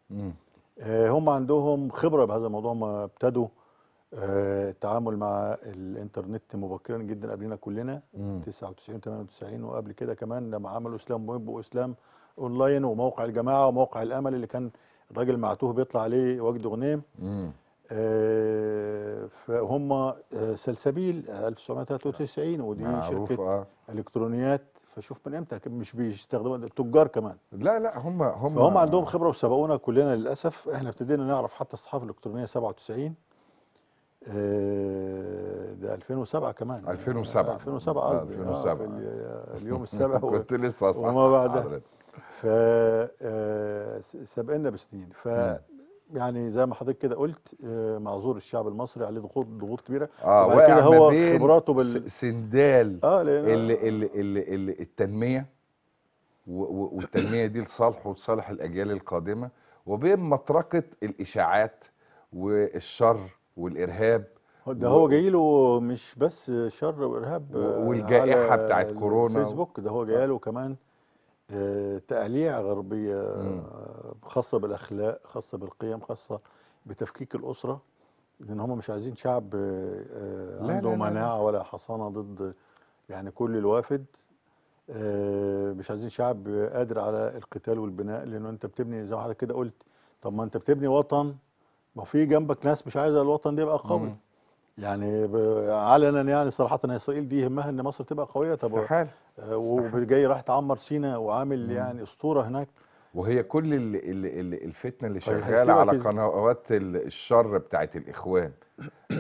آه هم عندهم خبره بهذا الموضوع ما ابتدوا آه التعامل مع الانترنت مبكرا جدا قبلنا كلنا مم. 99 98 وقبل كده كمان لما عملوا اسلام ويب واسلام اونلاين وموقع الجماعه وموقع الامل اللي كان الراجل معتوه بيطلع عليه وجد غنيم آه فهم آه، سلسبيل 1993 ودي شركه آه. الكترونيات فشوف من امتى مش بيستخدموا التجار كمان لا لا هم هم هم عندهم خبره وسبقونا كلنا للاسف احنا ابتدينا نعرف حتى الصحافه الالكترونيه 97 آه، ده 2007 كمان 2007 2007 آه، قصدي 2007 آه، اليوم السابع كنت لسه صح وما بعدها ف سابقنا بسنين ف يعني زي ما حضرتك كده قلت آه، معذور الشعب المصري عليه ضغوط ضغوط كبيره اه وبعد كده هو خبراته بال سندال اه اللي اللي اللي اللي التنميه والتنميه دي لصالحه ولصالح الاجيال القادمه وبين مطرقه الاشاعات والشر والارهاب ده هو جاي له مش بس شر وارهاب آه، والجائحه بتاعت كورونا فيسبوك ده هو جاي آه. له كمان تأليع غربية خاصة بالأخلاق خاصة بالقيم خاصة بتفكيك الأسرة لأن هم مش عايزين شعب آه، عنده مناعة ولا حصانة ضد يعني كل الوافد آه، مش عايزين شعب قادر على القتال والبناء لأنه أنت بتبني زي ما حضرتك كده قلت طب ما أنت بتبني وطن ما في جنبك ناس مش عايزة الوطن ده يبقى قوي يعني علنا يعني صراحه ان اسرائيل دي يهمها ان مصر تبقى قويه طب استحاله آه، وجاي راح تعمر سينا وعامل يعني اسطوره هناك وهي كل الفتنه اللي طيب، شغاله على قنوات الشر بتاعت الاخوان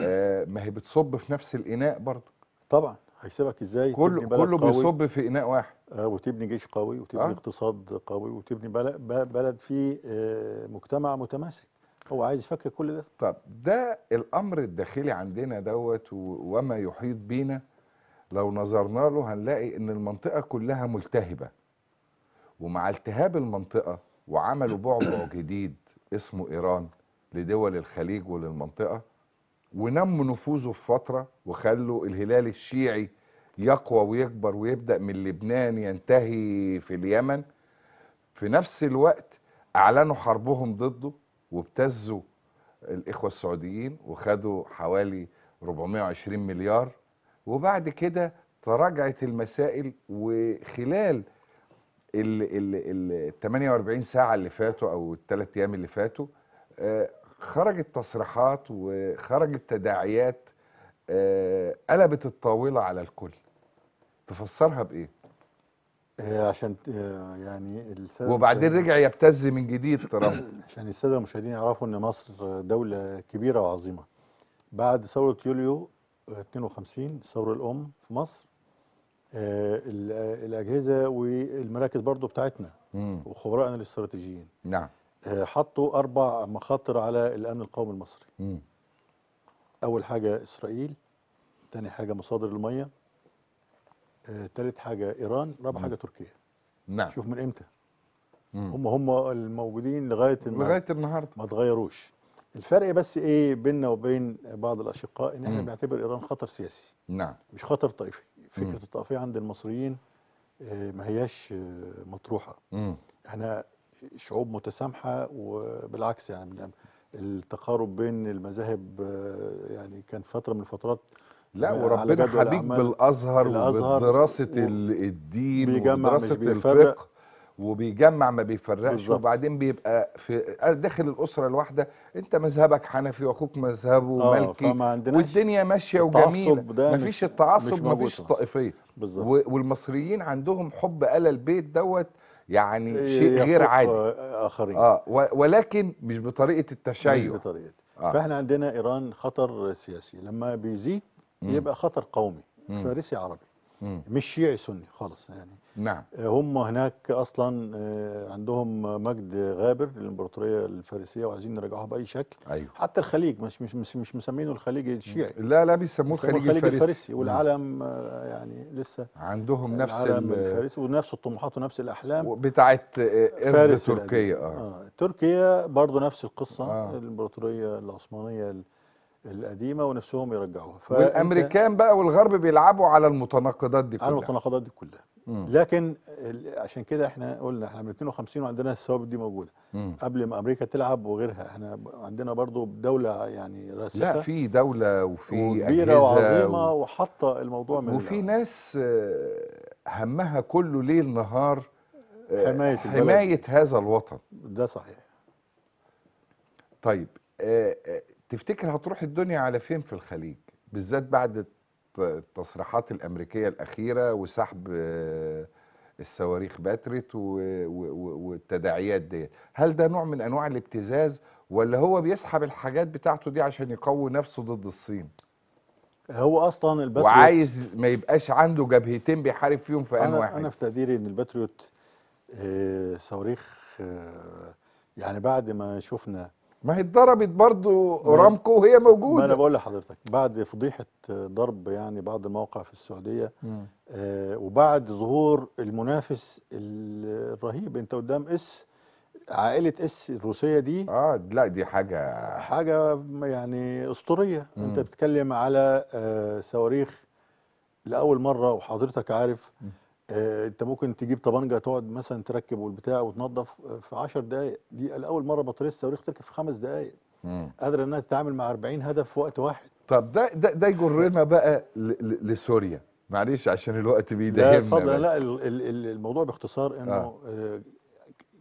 آه، ما هي بتصب في نفس الاناء برضه طبعا هيسيبك ازاي كله قوي بيصب في اناء واحد آه وتبني جيش قوي وتبني آه؟ اقتصاد قوي وتبني بلد, بلد فيه آه، مجتمع متماسك هو عايز يفكر كل ده طب ده الامر الداخلي عندنا دوت وما يحيط بينا لو نظرنا له هنلاقي ان المنطقه كلها ملتهبه ومع التهاب المنطقه وعملوا بعبع جديد اسمه ايران لدول الخليج وللمنطقه ونموا نفوذه في فتره وخلوا الهلال الشيعي يقوى ويكبر ويبدا من لبنان ينتهي في اليمن في نفس الوقت اعلنوا حربهم ضده وابتزوا الاخوه السعوديين وخدوا حوالي 420 مليار وبعد كده تراجعت المسائل وخلال ال ال ال 48 ساعه اللي فاتوا او الثلاث ايام اللي فاتوا آه، خرجت تصريحات وخرجت تداعيات آه، قلبت الطاوله على الكل تفسرها بايه آه، عشان آه، يعني السادة وبعدين رجع يبتز من جديد ترامب عشان الساده المشاهدين يعرفوا ان مصر دوله كبيره وعظيمه بعد ثوره يوليو 52 الثوره الام في مصر آه، الاجهزه والمراكز برضو بتاعتنا وخبرائنا الاستراتيجيين نعم حطوا اربع مخاطر على الامن القومي المصري اول حاجه اسرائيل ثاني حاجه مصادر الميه ثالث آه، حاجه ايران رابع حاجه تركيا نعم شوف من امتى هم هم الموجودين لغايه لغايه النهارده ما تغيروش الفرق بس ايه بيننا وبين بعض الاشقاء ان احنا بنعتبر ايران خطر سياسي نعم مش خطر طائفي فكره الطائفيه عند المصريين آه، ما هياش آه، مطروحه مم. احنا شعوب متسامحه وبالعكس يعني التقارب بين المذاهب يعني كان فتره من الفترات لا وربنا حبيب بالازهر ودراسه و... الدين ودراسه الفقه وبيجمع ما بيفرقش وبعدين بيبقى في آه، داخل الاسره الواحده انت مذهبك حنفي واخوك مذهبه آه مالكي والدنيا ماشيه وجميله مفيش التعصب مفيش الطائفيه والمصريين عندهم حب آل البيت دوت يعني شيء غير عادي اخرين اه ولكن مش بطريقه التشيع مش بطريقه آه. فاحنا عندنا ايران خطر سياسي لما بيزيد يبقى خطر قومي فارسي عربي مش شيعي سني خالص يعني نعم آه، هم هناك اصلا آه، عندهم مجد غابر للامبراطوريه الفارسيه وعايزين يرجعوها باي شكل أيوه. حتى الخليج مش مش مش, مش مسمينه الخليج الشيعي لا لا بيسموه الخليج, الخليج الفارسي, الفارسي والعالم آه، يعني لسه عندهم يعني نفس العالم الفارسي ونفس الطموحات ونفس الاحلام بتاعت فارس تركيا اه تركيا برضه نفس القصه آه. الامبراطوريه العثمانيه القديمه ونفسهم يرجعوها والامريكان بقى والغرب بيلعبوا على المتناقضات دي كلها على المتناقضات دي كلها مم. لكن عشان كده احنا قلنا احنا من 52 وعندنا الثوابت دي موجوده مم. قبل ما امريكا تلعب وغيرها احنا عندنا برضو دوله يعني راسخه لا في دوله وفي كبيره وعظيمه و... وحاطه الموضوع من وفي الأول. ناس آه، همها كله ليل نهار آه، حمايه حمايه هذا الوطن ده صحيح طيب آه، تفتكر هتروح الدنيا على فين في الخليج بالذات بعد التصريحات الامريكيه الاخيره وسحب آه، الصواريخ باتريت والتداعيات ديت هل ده نوع من انواع الابتزاز ولا هو بيسحب الحاجات بتاعته دي عشان يقوي نفسه ضد الصين هو اصلا الباتريوت وعايز ما يبقاش عنده جبهتين بيحارب فيهم في ان واحد انا في تقديري ان الباتريوت آه، صواريخ آه، يعني بعد ما شفنا ما هي اتضربت برضه ارامكو وهي موجوده ما انا بقول لحضرتك بعد فضيحه آه، ضرب يعني بعض المواقع في السعوديه آه وبعد ظهور المنافس الرهيب انت قدام اس عائله اس الروسيه دي اه لا دي حاجه حاجه يعني اسطوريه مم. انت بتتكلم على آه صواريخ لاول مره وحضرتك عارف مم. آه، انت ممكن تجيب طبنجه تقعد مثلا تركب والبتاع وتنظف آه، في 10 دقائق دي الاول مره بطاريه الصواريخ تركب في خمس دقائق قادره انها تتعامل مع 40 هدف في وقت واحد طب ده ده, ده يجرنا بقى لسوريا معلش عشان الوقت بيضايقنا لا اتفضل لا الموضوع باختصار انه آه. آه،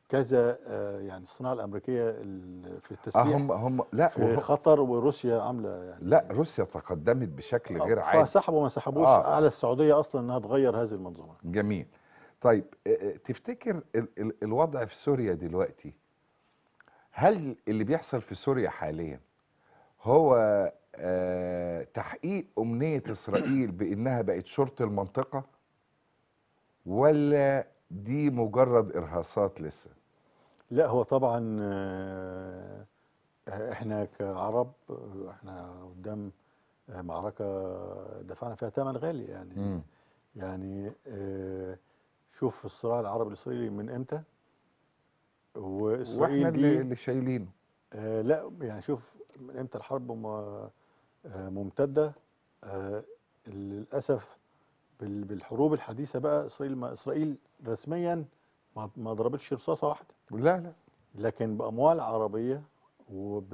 كذا آه، يعني الصناعه الامريكيه في آه، التسليح هم هم لا في خطر وروسيا عامله يعني لا روسيا تقدمت بشكل آه، غير عادي فسحبوا ما سحبوش آه. على السعوديه اصلا انها تغير هذه المنظومه جميل طيب تفتكر ال ال الوضع في سوريا دلوقتي هل اللي بيحصل في سوريا حاليا هو آه تحقيق امنيه اسرائيل بانها بقت شرط المنطقه ولا دي مجرد ارهاصات لسه لا هو طبعا آه، احنا كعرب احنا قدام آه، معركه دفعنا فيها ثمن غالي يعني م. يعني آه، شوف الصراع العربي الاسرائيلي من امتى واسرائيل واحنا اللي, اللي شايلينه لا يعني شوف من امتى الحرب ممتده للاسف بالحروب الحديثه بقى اسرائيل ما اسرائيل رسميا ما ضربتش رصاصه واحده لا لا لكن باموال عربيه وب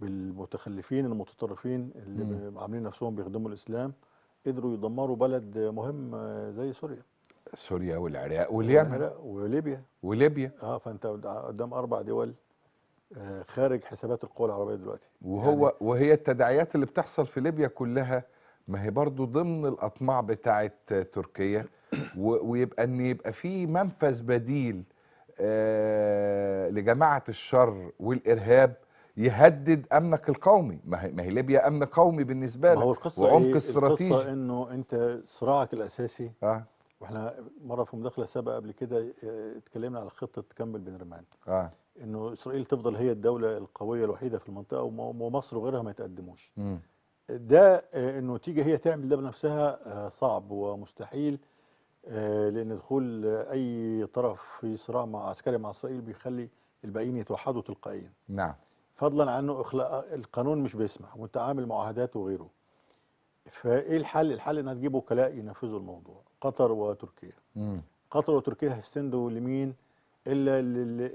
بالمتخلفين المتطرفين اللي مم. عاملين نفسهم بيخدموا الاسلام قدروا يدمروا بلد مهم زي سوريا سوريا والعراق واليمن والعراق وليبيا وليبيا اه فانت قدام اربع دول آه، خارج حسابات القوى العربيه دلوقتي وهو يعني وهي التداعيات اللي بتحصل في ليبيا كلها ما هي برضو ضمن الأطماع بتاعة تركيا ويبقى أن يبقى في منفذ بديل آه، لجماعة الشر والإرهاب يهدد امنك القومي ما هي, ما هي ليبيا امن قومي بالنسبه لك ما هو القصه وعمق إيه؟ استراتيجي القصه انه انت صراعك الاساسي اه واحنا مره في مداخله سابقه قبل كده آه، اتكلمنا على خطه تكمل بن رمان اه انه اسرائيل تفضل هي الدوله القويه الوحيده في المنطقه ومصر وغيرها ما يتقدموش م. ده انه تيجي هي تعمل ده بنفسها آه، صعب ومستحيل آه، لان دخول اي طرف في صراع مع عسكري مع اسرائيل بيخلي الباقيين يتوحدوا تلقائيا نعم فضلا عن انه القانون مش بيسمح وانت عامل معاهدات وغيره فايه الحل الحل انها تجيب وكلاء ينفذوا الموضوع قطر وتركيا امم قطر وتركيا هيستندوا لمين الا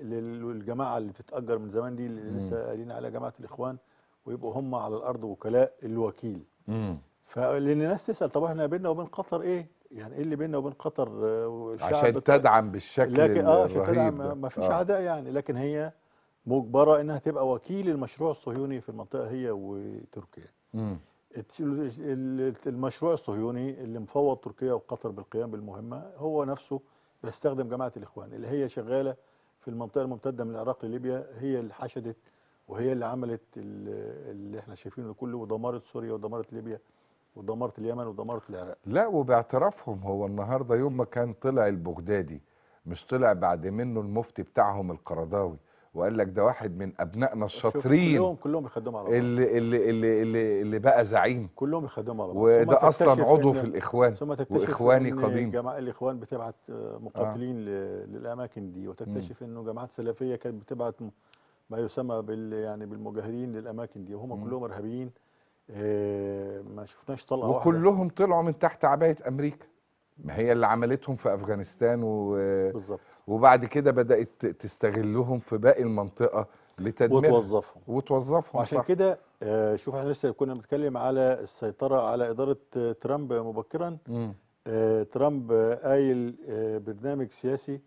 للجماعه اللي بتتاجر من زمان دي اللي لسه قايلين عليها جماعه الاخوان ويبقوا هم على الارض وكلاء الوكيل امم فلان الناس تسال طب احنا بيننا وبين قطر ايه يعني ايه اللي بيننا وبين قطر آه، عشان تدعم بالشكل لكن اه عشان تدعم ما فيش آه. عداء يعني لكن هي مجبره انها تبقى وكيل المشروع الصهيوني في المنطقه هي وتركيا امم المشروع الصهيوني اللي مفوض تركيا وقطر بالقيام بالمهمه هو نفسه بيستخدم جماعه الاخوان اللي هي شغاله في المنطقه الممتده من العراق لليبيا هي اللي حشدت وهي اللي عملت اللي احنا شايفينه كله ودمرت سوريا ودمرت ليبيا ودمرت اليمن ودمرت العراق لا وباعترافهم هو النهارده يوم ما كان طلع البغدادي مش طلع بعد منه المفتي بتاعهم القرضاوي وقال لك ده واحد من ابنائنا الشاطرين كلهم كلهم بيخدموا على بعض اللي اللي اللي اللي, اللي بقى زعيم كلهم بيخدموا على بعض وده اصلا عضو في الاخوان ثم تكتشف واخواني إن قديم جماعه الاخوان بتبعت آه، مقاتلين آه. للاماكن دي وتكتشف انه جماعات سلفيه كانت بتبعت ما يسمى بال يعني بالمجاهدين للاماكن دي وهم كلهم ارهابيين آه ما شفناش طلقه وكلهم طلعوا من تحت عبايه امريكا ما هي اللي عملتهم في افغانستان و بالظبط وبعد كده بدات تستغلهم في باقي المنطقه لتدمير وتوظفهم وتوظفهم عشان كده آه شوف احنا لسه كنا بنتكلم على السيطره على اداره آه، ترامب مبكرا آه ترامب قايل آه، برنامج سياسي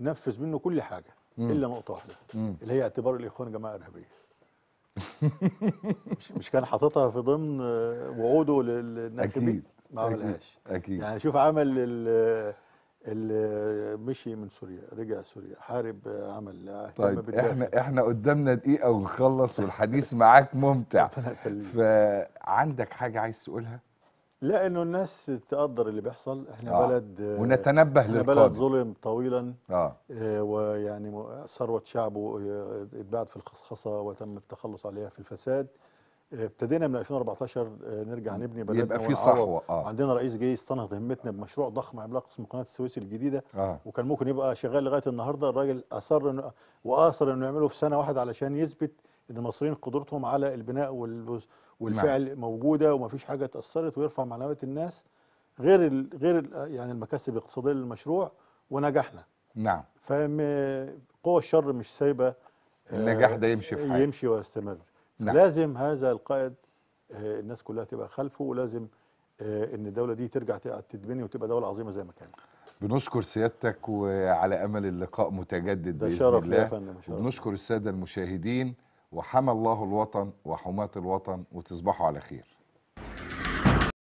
نفذ منه كل حاجه الا نقطه واحده اللي هي اعتبار الاخوان جماعه ارهابيه مش, مش كان حاططها في ضمن آه، وعوده للناخبين اكيد ما عملهاش اكيد يعني شوف عمل اللي مشي من سوريا رجع سوريا حارب آه، عمل آه، طيب احنا احنا قدامنا دقيقه ونخلص والحديث معاك ممتع فعندك حاجه عايز تقولها لا انه الناس تقدر اللي بيحصل احنا آه. بلد ونتنبه احنا للقادم. بلد ظلم طويلا آه. آه ويعني ثروه شعبه آه، اتباعت في الخصخصه وتم التخلص عليها في الفساد آه، ابتدينا من 2014 آه، نرجع نبني بلدنا يبقى في صحوه آه. عندنا رئيس جاي استنهض همتنا بمشروع ضخم عملاق اسمه قناه السويس الجديده آه. وكان ممكن يبقى شغال لغايه النهارده الراجل اصر انه واصر انه يعمله في سنه واحده علشان يثبت ان المصريين قدرتهم على البناء نعم. والفعل نعم. موجوده ومفيش حاجه اتاثرت ويرفع معنويات الناس غير الـ غير الـ يعني المكاسب الاقتصاديه للمشروع ونجحنا نعم قوه الشر مش سايبه آه، النجاح ده يمشي في حاجة. يمشي ويستمر نعم. لازم هذا القائد آه، الناس كلها تبقى خلفه ولازم آه، ان الدوله دي ترجع تتبني وتبقى دوله عظيمه زي ما كانت بنشكر سيادتك وعلى امل اللقاء متجدد باذن الله ده شرف بنشكر الساده المشاهدين وحمى الله الوطن وحماة الوطن وتصبحوا على خير